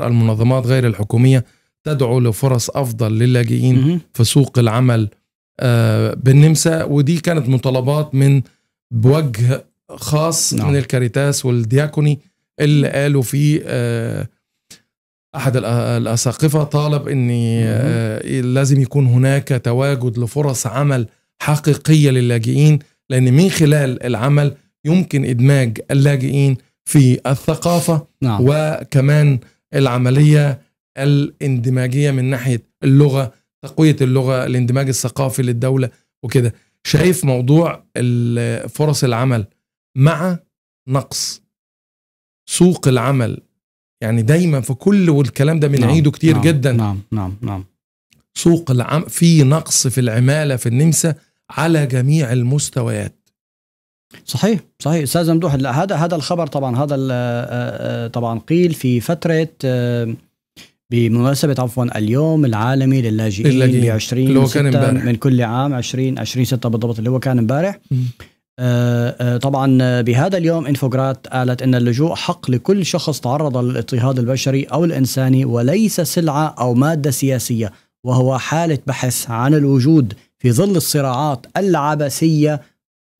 المنظمات غير الحكومية تدعو لفرص أفضل للاجئين في سوق العمل آه، بالنمسا ودي كانت مطالبات من بوجه خاص نعم. من الكاريتاس والدياكوني اللي قالوا في آه، احد الاساقفه طالب ان آه، لازم يكون هناك تواجد لفرص عمل حقيقيه للاجئين لان من خلال العمل يمكن ادماج اللاجئين في الثقافه نعم. وكمان العمليه الاندماجيه من ناحيه اللغه تقويه اللغه الاندماج الثقافي للدوله وكده شايف موضوع فرص العمل مع نقص سوق العمل يعني دايما في كل والكلام ده بنعيده نعم كتير نعم جدا نعم نعم نعم سوق العمل في نقص في العماله في النمسا على جميع المستويات صحيح صحيح استاذ ممدوح هذا هذا الخبر طبعا هذا آه، آه، طبعا قيل في فتره آه، بمناسبة عفوا اليوم العالمي للاجئين ب 20 اللي هو كان امبارح من كل عام 20 20 6 بالضبط اللي هو كان امبارح طبعا بهذا اليوم انفوجرات قالت ان اللجوء حق لكل شخص تعرض للاضطهاد البشري او الانساني وليس سلعه او ماده سياسيه وهو حاله بحث عن الوجود في ظل الصراعات العبثيه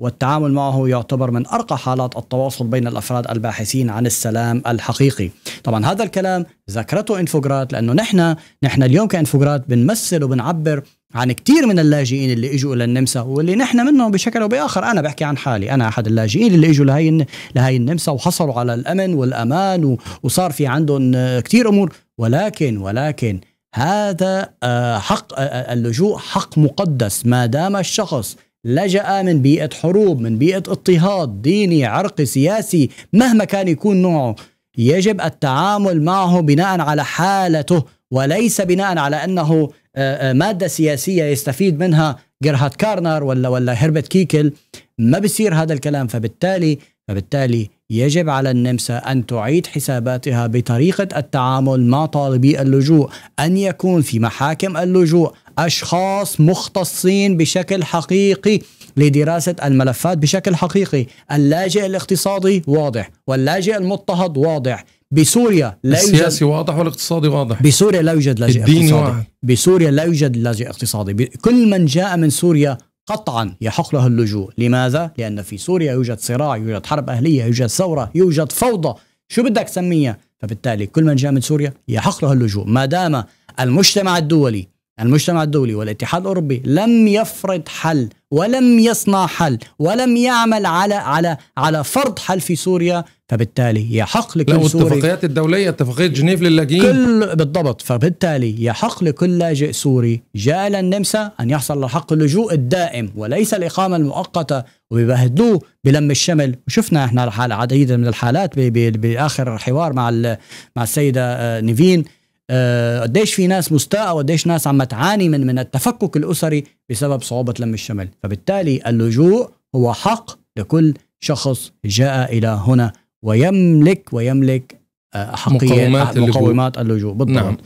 والتعامل معه يعتبر من ارقى حالات التواصل بين الافراد الباحثين عن السلام الحقيقي. طبعا هذا الكلام ذكرته انفوجرات لانه نحن نحن اليوم كانفوجرات بنمثل وبنعبر عن كثير من اللاجئين اللي اجوا الى النمسا واللي نحن منهم بشكل او باخر انا بحكي عن حالي انا احد اللاجئين اللي اجوا لهي لهي النمسا وحصلوا على الامن والامان وصار في عندهم كثير امور ولكن ولكن هذا آه، حق آه، آه، اللجوء حق مقدس ما دام الشخص لجأ من بيئة حروب من بيئة اضطهاد ديني عرقي سياسي مهما كان يكون نوعه يجب التعامل معه بناء على حالته وليس بناء على أنه آه، آه، مادة سياسية يستفيد منها جيرهارد كارنر ولا ولا هيربت كيكل ما بصير هذا الكلام فبالتالي فبالتالي يجب على النمسا أن تعيد حساباتها بطريقة التعامل مع طالبي اللجوء أن يكون في محاكم اللجوء أشخاص مختصين بشكل حقيقي لدراسة الملفات بشكل حقيقي اللاجئ الاقتصادي واضح واللاجئ المضطهد واضح بسوريا لا السياسي يوجد السياسي واضح والاقتصادي واضح بسوريا لا يوجد لاجئ اقتصادي واحد. بسوريا لا يوجد لاجئ اقتصادي كل من جاء من سوريا قطعا يحق له اللجوء لماذا؟ لأن في سوريا يوجد صراع يوجد حرب أهلية يوجد ثورة يوجد فوضى شو بدك تسميها؟ فبالتالي كل من جاء من سوريا يحق له اللجوء ما دام المجتمع الدولي يعني المجتمع الدولي والاتحاد الاوروبي لم يفرض حل ولم يصنع حل ولم يعمل على على على فرض حل في سوريا فبالتالي يحق لكل لا سوري الاتفاقيات الدوليه اتفاقيه جنيف للاجئين كل بالضبط فبالتالي يحق لكل لاجئ سوري جاء للنمسا ان يحصل على حق اللجوء الدائم وليس الاقامه المؤقته وبيبهدلوه بلم الشمل وشفنا احنا حالة عديده من الحالات باخر حوار مع مع السيده آه، نيفين آه، قديش في ناس مستاءة وقديش ناس عم تعاني من من التفكك الأسري بسبب صعوبة لم الشمل فبالتالي اللجوء هو حق لكل شخص جاء إلى هنا ويملك ويملك آه، حقية مقومات اللجوء, مقومات اللجوء بالضبط نعم.